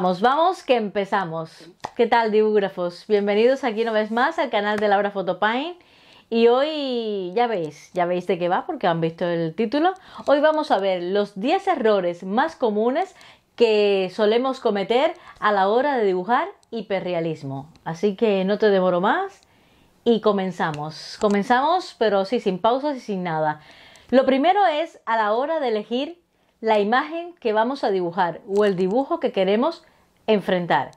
Vamos, vamos, que empezamos. ¿Qué tal, dibúgrafos? Bienvenidos aquí una vez más al canal de Laura Photopine. Y hoy, ya veis, ya veis de qué va porque han visto el título. Hoy vamos a ver los 10 errores más comunes que solemos cometer a la hora de dibujar hiperrealismo. Así que no te demoro más y comenzamos. Comenzamos, pero sí, sin pausas y sin nada. Lo primero es a la hora de elegir la imagen que vamos a dibujar o el dibujo que queremos enfrentar.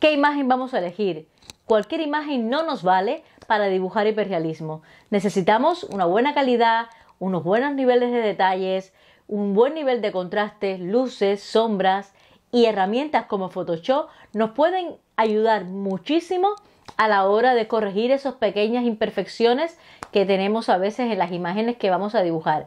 ¿Qué imagen vamos a elegir? Cualquier imagen no nos vale para dibujar hiperrealismo. Necesitamos una buena calidad, unos buenos niveles de detalles, un buen nivel de contraste, luces, sombras y herramientas como Photoshop nos pueden ayudar muchísimo a la hora de corregir esas pequeñas imperfecciones que tenemos a veces en las imágenes que vamos a dibujar.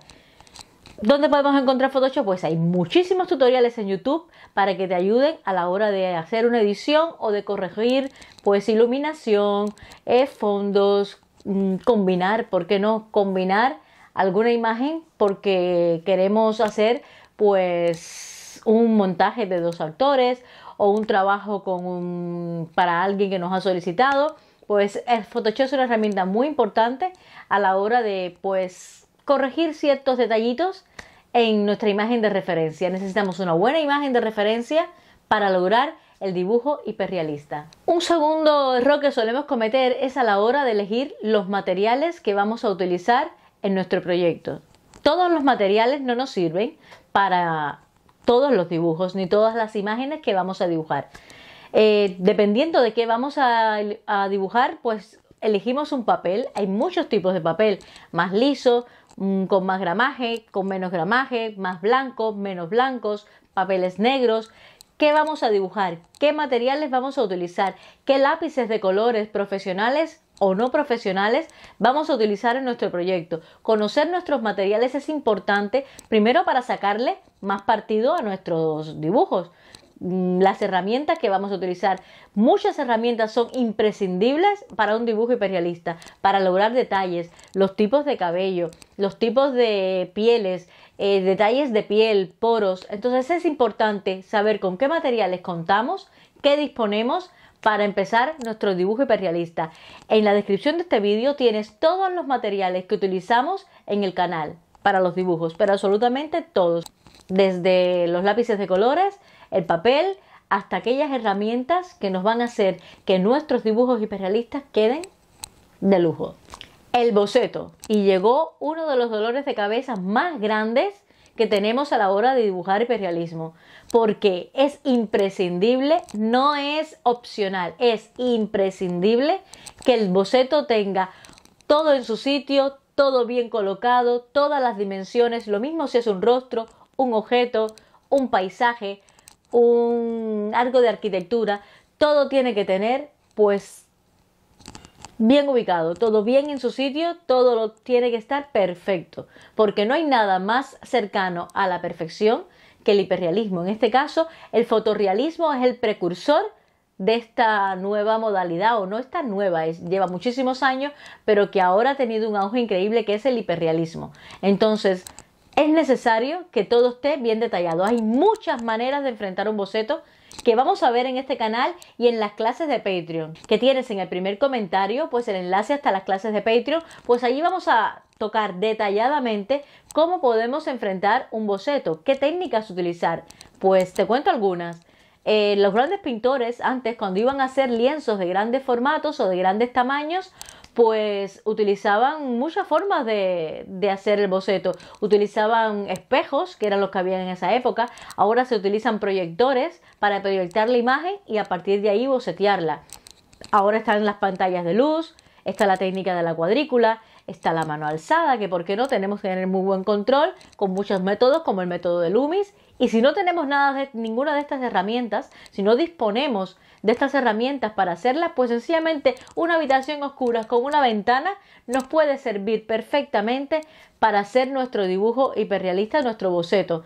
¿Dónde podemos encontrar Photoshop? Pues hay muchísimos tutoriales en YouTube para que te ayuden a la hora de hacer una edición o de corregir pues iluminación, eh, fondos, mm, combinar, ¿por qué no? Combinar alguna imagen porque queremos hacer pues un montaje de dos actores o un trabajo con para alguien que nos ha solicitado, pues Photoshop es una herramienta muy importante a la hora de pues corregir ciertos detallitos en nuestra imagen de referencia. Necesitamos una buena imagen de referencia para lograr el dibujo hiperrealista. Un segundo error que solemos cometer es a la hora de elegir los materiales que vamos a utilizar en nuestro proyecto. Todos los materiales no nos sirven para todos los dibujos ni todas las imágenes que vamos a dibujar. Eh, dependiendo de qué vamos a dibujar, pues elegimos un papel. Hay muchos tipos de papel, más liso, Mm, con más gramaje, con menos gramaje, más blancos, menos blancos, papeles negros, qué vamos a dibujar, qué materiales vamos a utilizar, qué lápices de colores profesionales o no profesionales vamos a utilizar en nuestro proyecto. Conocer nuestros materiales es importante primero para sacarle más partido a nuestros dibujos. Mm, las herramientas que vamos a utilizar. Muchas herramientas son imprescindibles para un dibujo hiperrealista, para lograr detalles, los tipos de cabello, los tipos de pieles, eh, detalles de piel, poros. Entonces es importante saber con qué materiales contamos, qué disponemos para empezar nuestro dibujo hiperrealista. En la descripción de este vídeo tienes todos los materiales que utilizamos en el canal para los dibujos, pero absolutamente todos. Desde los lápices de colores, el papel hasta aquellas herramientas que nos van a hacer que nuestros dibujos hiperrealistas queden de lujo. El boceto. Y llegó uno de los dolores de cabeza más grandes que tenemos a la hora de dibujar hiperrealismo, porque es imprescindible, no es opcional, es imprescindible que el boceto tenga todo en su sitio, todo bien colocado, todas las dimensiones, lo mismo si es un rostro, un objeto, un paisaje, un algo de arquitectura, todo tiene que tener pues bien ubicado, todo bien en su sitio, todo tiene que estar perfecto, porque no hay nada más cercano a la perfección que el hiperrealismo. En este caso, el fotorrealismo es el precursor de esta nueva modalidad, o no es nueva, es, lleva muchísimos años, pero que ahora ha tenido un auge increíble que es el hiperrealismo. Entonces, es necesario que todo esté bien detallado. Hay muchas maneras de enfrentar un boceto que vamos a ver en este canal y en las clases de Patreon. Que tienes en el primer comentario, pues el enlace hasta las clases de Patreon, pues allí vamos a tocar detalladamente cómo podemos enfrentar un boceto, qué técnicas utilizar. Pues te cuento algunas. Eh, los grandes pintores antes, cuando iban a hacer lienzos de grandes formatos o de grandes tamaños, pues utilizaban muchas formas de, hacer el boceto. Utilizaban espejos, que eran los que había en esa época. Ahora se utilizan proyectores para proyectar la imagen y a partir de ahí bocetearla. Ahora están las pantallas de luz, está la técnica de la cuadrícula, está la mano alzada, que por qué no tenemos que tener muy buen control con muchos métodos como el método de Loomis. Y si no tenemos nada de, ninguna de estas herramientas, si no disponemos de estas herramientas para hacerlas, pues sencillamente una habitación oscura con una ventana nos puede servir perfectamente para hacer nuestro dibujo hiperrealista, nuestro boceto.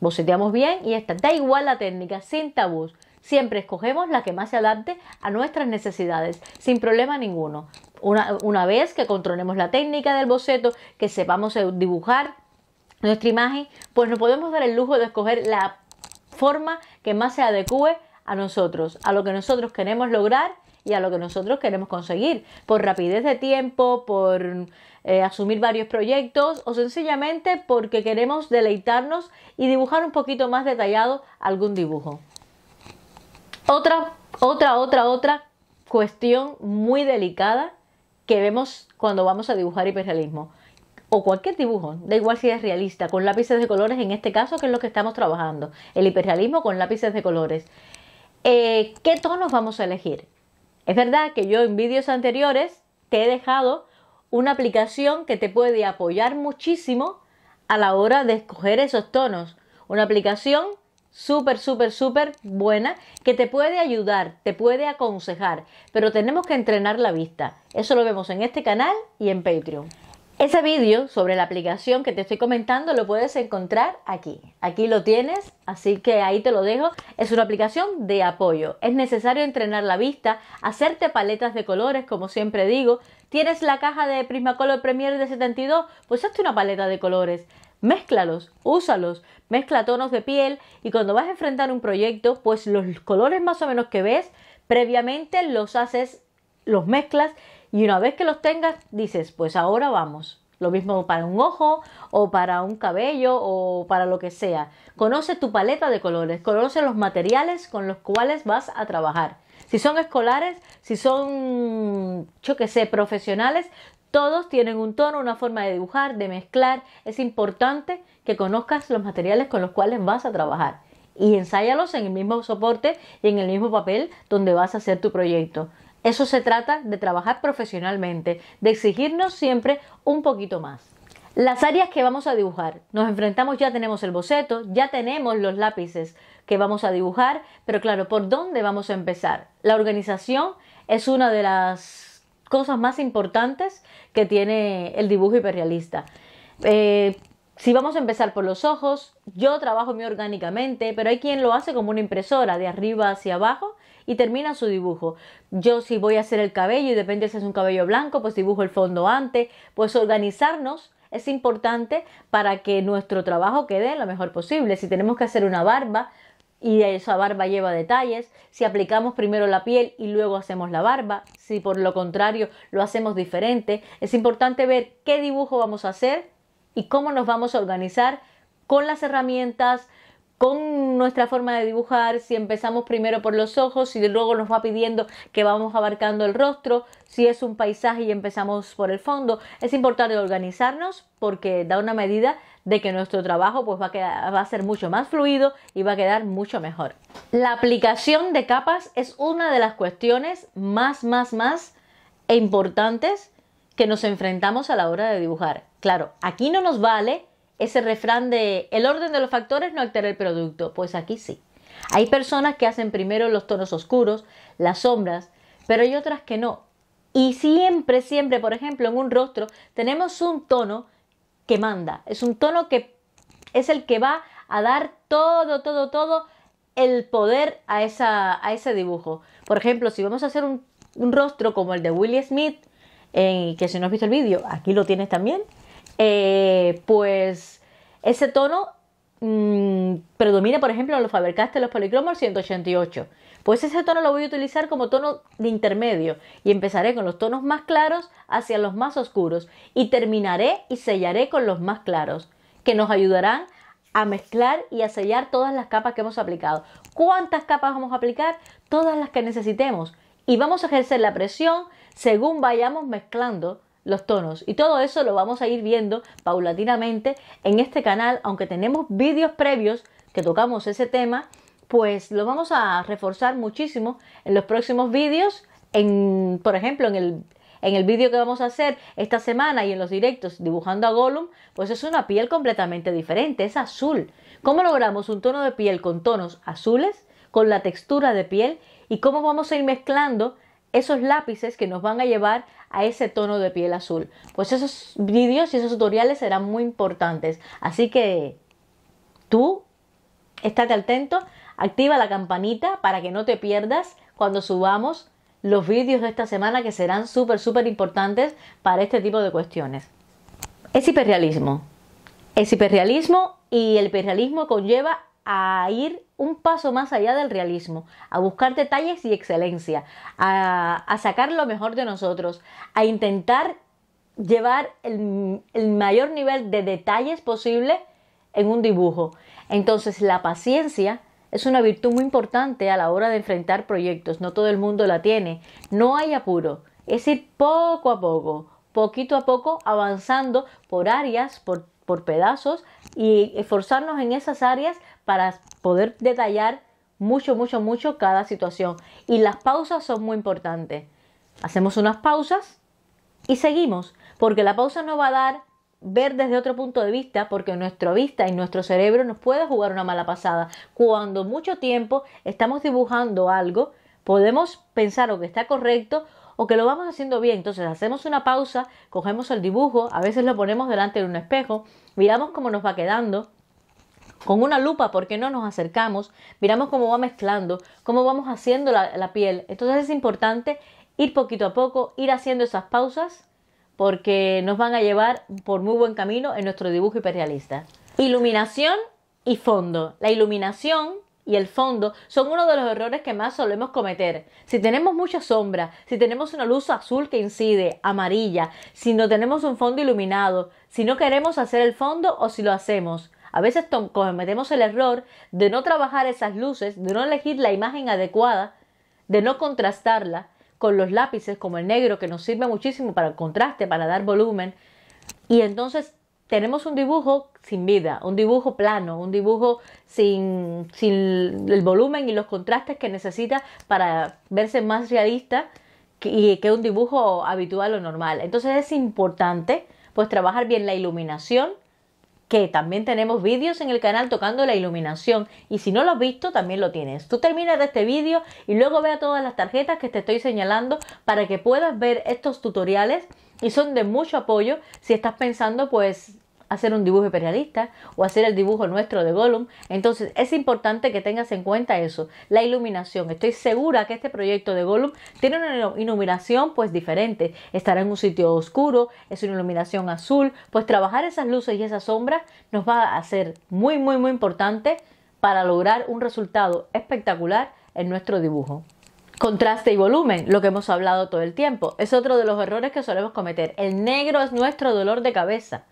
Boceteamos bien y está. Da igual la técnica, sin tabús. Siempre escogemos la que más se adapte a nuestras necesidades, sin problema ninguno. Una, vez que controlemos la técnica del boceto, que sepamos eh, dibujar nuestra imagen, pues nos podemos dar el lujo de escoger la forma que más se adecue a nosotros, a lo que nosotros queremos lograr y a lo que nosotros queremos conseguir, por rapidez de tiempo, por eh, asumir varios proyectos o sencillamente porque queremos deleitarnos y dibujar un poquito más detallado algún dibujo. Otra, otra, otra, otra cuestión muy delicada que vemos cuando vamos a dibujar hiperrealismo o cualquier dibujo, da igual si es realista, con lápices de colores, en este caso, que es lo que estamos trabajando, el hiperrealismo con lápices de colores. Eh, ¿Qué tonos vamos a elegir? Es verdad que yo en vídeos anteriores te he dejado una aplicación que te puede apoyar muchísimo a la hora de escoger esos tonos. Una aplicación súper, súper, súper buena, que te puede ayudar, te puede aconsejar, pero tenemos que entrenar la vista. Eso lo vemos en este canal y en Patreon. Ese vídeo sobre la aplicación que te estoy comentando lo puedes encontrar aquí. Aquí lo tienes, así que ahí te lo dejo. Es una aplicación de apoyo. Es necesario entrenar la vista, hacerte paletas de colores, como siempre digo. ¿Tienes la caja de Prismacolor Premier de 72? Pues hazte una paleta de colores. Mézclalos, úsalos, mezcla tonos de piel y cuando vas a enfrentar un proyecto, pues los colores más o menos que ves previamente los haces, los mezclas y una vez que los tengas dices, pues ahora vamos. Lo mismo para un ojo o para un cabello o para lo que sea. Conoce tu paleta de colores, conoce los materiales con los cuales vas a trabajar. Si son escolares, si son, yo que sé, profesionales, todos tienen un tono, una forma de dibujar, de mezclar. Es importante que conozcas los materiales con los cuales vas a trabajar y ensáyalos en el mismo soporte y en el mismo papel donde vas a hacer tu proyecto. Eso se trata de trabajar profesionalmente, de exigirnos siempre un poquito más. Las áreas que vamos a dibujar. Nos enfrentamos, ya tenemos el boceto, ya tenemos los lápices que vamos a dibujar, pero claro, ¿por dónde vamos a empezar? La organización es una de las cosas más importantes que tiene el dibujo hiperrealista. Eh, si vamos a empezar por los ojos, yo trabajo muy orgánicamente, pero hay quien lo hace como una impresora, de arriba hacia abajo, y termina su dibujo. Yo si voy a hacer el cabello, y depende si es un cabello blanco, pues dibujo el fondo antes, pues organizarnos es importante para que nuestro trabajo quede lo mejor posible. Si tenemos que hacer una barba, y esa barba lleva detalles, si aplicamos primero la piel y luego hacemos la barba, si por lo contrario lo hacemos diferente, es importante ver qué dibujo vamos a hacer y cómo nos vamos a organizar con las herramientas, con nuestra forma de dibujar, si empezamos primero por los ojos, si luego nos va pidiendo que vamos abarcando el rostro, si es un paisaje y empezamos por el fondo, es importante organizarnos porque da una medida de que nuestro trabajo pues va a, va a ser mucho más fluido y va a quedar mucho mejor. La aplicación de capas es una de las cuestiones más, más, más importantes que nos enfrentamos a la hora de dibujar. Claro, aquí no nos vale ese refrán de el orden de los factores no altera el producto. Pues aquí sí. Hay personas que hacen primero los tonos oscuros, las sombras, pero hay otras que no. Y siempre, siempre, por ejemplo, en un rostro tenemos un tono que manda. Es un tono que es el que va a dar todo, todo, todo el poder a, a ese dibujo. Por ejemplo, si vamos a hacer un, rostro como el de Willie Smith, que si no has visto el vídeo, aquí lo tienes también. Eh, pues ese tono mm, predomina, por ejemplo, en los Faber-Castell, los policromos 188. Pues ese tono lo voy a utilizar como tono de intermedio y empezaré con los tonos más claros hacia los más oscuros y terminaré y sellaré con los más claros, que nos ayudarán a mezclar y a sellar todas las capas que hemos aplicado. ¿Cuántas capas vamos a aplicar? Todas las que necesitemos. Y vamos a ejercer la presión según vayamos mezclando los tonos. Y todo eso lo vamos a ir viendo paulatinamente en este canal, aunque tenemos vídeos previos que tocamos ese tema, pues lo vamos a reforzar muchísimo en los próximos vídeos, en, por ejemplo, en el, en el vídeo que vamos a hacer esta semana y en los directos dibujando a Gollum, pues es una piel completamente diferente, es azul. ¿Cómo logramos un tono de piel con tonos azules, con la textura de piel y cómo vamos a ir mezclando esos lápices que nos van a llevar a ese tono de piel azul. Pues esos vídeos y esos tutoriales serán muy importantes. Así que tú, estate atento, activa la campanita para que no te pierdas cuando subamos los vídeos de esta semana que serán súper, súper importantes para este tipo de cuestiones. Es hiperrealismo. Es hiperrealismo y el hiperrealismo conlleva a ir un paso más allá del realismo, a buscar detalles y excelencia, a, sacar lo mejor de nosotros, a intentar llevar el, el mayor nivel de detalles posible en un dibujo. Entonces la paciencia es una virtud muy importante a la hora de enfrentar proyectos, no todo el mundo la tiene, no hay apuro, es ir poco a poco, poquito a poco avanzando por áreas, por, por pedazos y esforzarnos en esas áreas para poder detallar mucho, mucho, mucho cada situación. Y las pausas son muy importantes. Hacemos unas pausas y seguimos, porque la pausa nos va a dar ver desde otro punto de vista, porque nuestra vista y nuestro cerebro nos puede jugar una mala pasada. Cuando mucho tiempo estamos dibujando algo, podemos pensar o que está correcto o que lo vamos haciendo bien. Entonces hacemos una pausa, cogemos el dibujo, a veces lo ponemos delante de un espejo, miramos cómo nos va quedando con una lupa, porque no nos acercamos, miramos cómo va mezclando, cómo vamos haciendo la, piel. Entonces es importante ir poquito a poco, ir haciendo esas pausas, porque nos van a llevar por muy buen camino en nuestro dibujo hiperrealista. Iluminación y fondo. La iluminación y el fondo son uno de los errores que más solemos cometer. Si tenemos mucha sombra, si tenemos una luz azul que incide, amarilla, si no tenemos un fondo iluminado, si no queremos hacer el fondo o si lo hacemos. A veces cometemos el error de no trabajar esas luces, de no elegir la imagen adecuada, de no contrastarla con los lápices como el negro que nos sirve muchísimo para el contraste, para dar volumen. Y entonces tenemos un dibujo sin vida, un dibujo plano, un dibujo sin, el volumen y los contrastes que necesita para verse más realista que, que un dibujo habitual o normal. Entonces es importante pues trabajar bien la iluminación, que también tenemos vídeos en el canal tocando la iluminación y si no lo has visto también lo tienes. Tú terminas de este vídeo y luego a todas las tarjetas que te estoy señalando para que puedas ver estos tutoriales y son de mucho apoyo si estás pensando pues hacer un dibujo imperialista o hacer el dibujo nuestro de Gollum. Entonces es importante que tengas en cuenta eso, la iluminación. Estoy segura que este proyecto de Gollum tiene una iluminación pues diferente. Estará en un sitio oscuro, es una iluminación azul, pues trabajar esas luces y esas sombras nos va a ser muy muy muy importante para lograr un resultado espectacular en nuestro dibujo. Contraste y volumen, lo que hemos hablado todo el tiempo, es otro de los errores que solemos cometer. El negro es nuestro dolor de cabeza.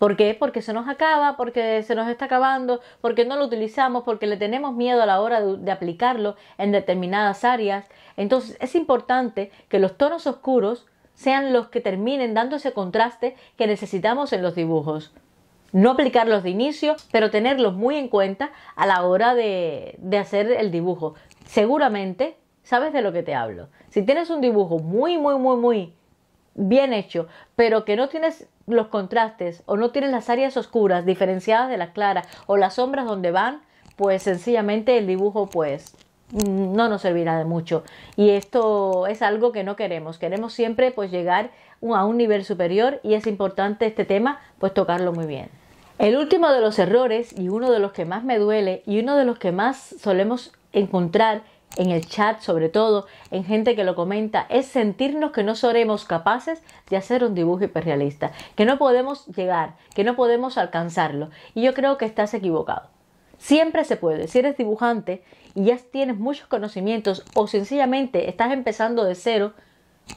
¿Por qué? Porque se nos acaba, porque se nos está acabando, porque no lo utilizamos, porque le tenemos miedo a la hora de, aplicarlo en determinadas áreas. Entonces es importante que los tonos oscuros sean los que terminen dando ese contraste que necesitamos en los dibujos. No aplicarlos de inicio, pero tenerlos muy en cuenta a la hora de hacer el dibujo. Seguramente sabes de lo que te hablo. Si tienes un dibujo muy, muy, muy, muy bien hecho, pero que no tienes los contrastes o no tienes las áreas oscuras diferenciadas de las claras o las sombras donde van, pues sencillamente el dibujo pues mm, no nos servirá de mucho. Y esto es algo que no queremos. Queremos siempre pues llegar a un nivel superior y es importante este tema pues tocarlo muy bien. El último de los errores y uno de los que más me duele y uno de los que más solemos encontrar en el chat sobre todo, en gente que lo comenta, es sentirnos que no seremos capaces de hacer un dibujo hiperrealista, que no podemos llegar, que no podemos alcanzarlo. Y yo creo que estás equivocado. Siempre se puede. Si eres dibujante y ya tienes muchos conocimientos o sencillamente estás empezando de cero,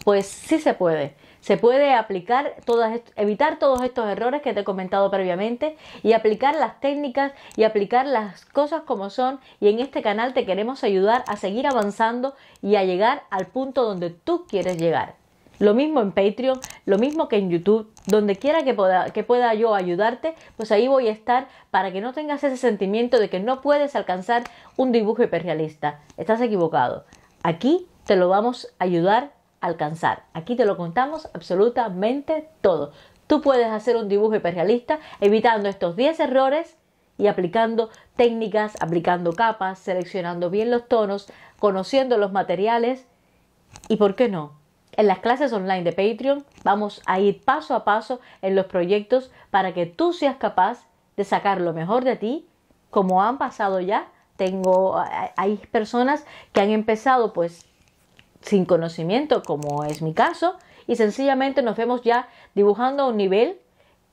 pues sí se puede. Se puede aplicar todas, evitar todos estos errores que te he comentado previamente y aplicar las técnicas y aplicar las cosas como son. Y en este canal te queremos ayudar a seguir avanzando y a llegar al punto donde tú quieres llegar. Lo mismo en Patreon, lo mismo que en YouTube, donde quiera que pueda, que pueda yo ayudarte, pues ahí voy a estar para que no tengas ese sentimiento de que no puedes alcanzar un dibujo hiperrealista. Estás equivocado. Aquí te lo vamos a ayudar alcanzar. Aquí te lo contamos absolutamente todo. Tú puedes hacer un dibujo hiperrealista evitando estos 10 errores y aplicando técnicas, aplicando capas, seleccionando bien los tonos, conociendo los materiales y, ¿por qué no? En las clases online de Patreon vamos a ir paso a paso en los proyectos para que tú seas capaz de sacar lo mejor de ti, como han pasado ya. Tengo, hay personas que han empezado pues sin conocimiento, como es mi caso, y sencillamente nos vemos ya dibujando a un nivel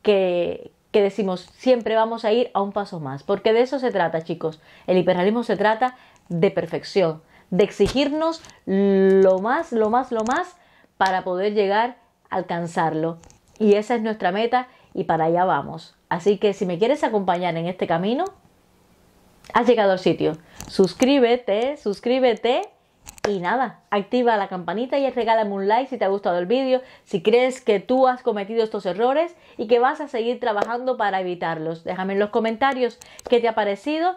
que, que decimos siempre vamos a ir a un paso más, porque de eso se trata, chicos. El hiperrealismo se trata de perfección, de exigirnos lo más, lo más, lo más para poder llegar a alcanzarlo. Y esa es nuestra meta y para allá vamos. Así que si me quieres acompañar en este camino, has llegado al sitio. Suscríbete, suscríbete y nada, activa la campanita y regálame un like si te ha gustado el vídeo, si crees que tú has cometido estos errores y que vas a seguir trabajando para evitarlos. Déjame en los comentarios qué te ha parecido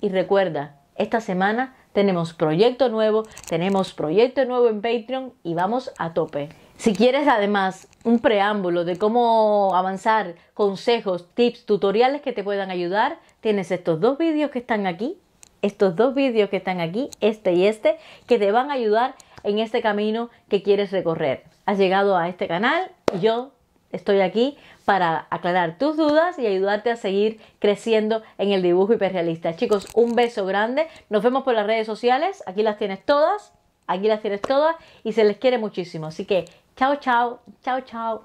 y recuerda, esta semana tenemos proyecto nuevo, tenemos proyecto nuevo en Patreon y vamos a tope. Si quieres además un preámbulo de cómo avanzar, consejos, tips, tutoriales que te puedan ayudar, tienes estos dos vídeos que están aquí estos dos vídeos que están aquí, este y este, que te van a ayudar en este camino que quieres recorrer. Has llegado a este canal, yo estoy aquí para aclarar tus dudas y ayudarte a seguir creciendo en el dibujo hiperrealista. Chicos, un beso grande. Nos vemos por las redes sociales. Aquí las tienes todas. Aquí las tienes todas y se les quiere muchísimo. Así que chao, chao, chao, chao.